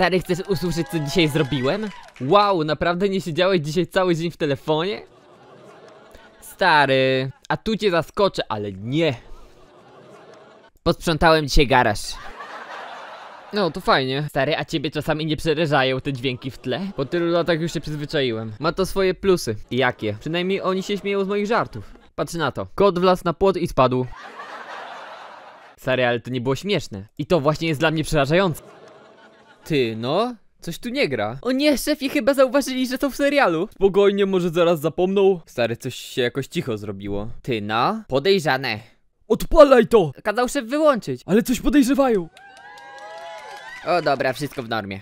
Stary, chcesz usłyszeć, co dzisiaj zrobiłem? Wow, naprawdę nie siedziałeś dzisiaj cały dzień w telefonie? Stary, a tu cię zaskoczę, ale nie. Posprzątałem dzisiaj garaż. No, to fajnie. Stary, a ciebie czasami nie przerażają te dźwięki w tle? Po tylu latach już się przyzwyczaiłem. Ma to swoje plusy. Jakie? Przynajmniej oni się śmieją z moich żartów. Patrz na to. Kot wlazł na płot i spadł. Stary, ale to nie było śmieszne. I to właśnie jest dla mnie przerażające ty, no? Coś tu nie gra. O nie, szefie chyba zauważyli, że to w serialu. Spokojnie, może zaraz zapomną. Stary, coś się jakoś cicho zrobiło. Ty, no? Podejrzane. Odpalaj to! Kazał szef wyłączyć. Ale coś podejrzewają. O dobra, wszystko w normie.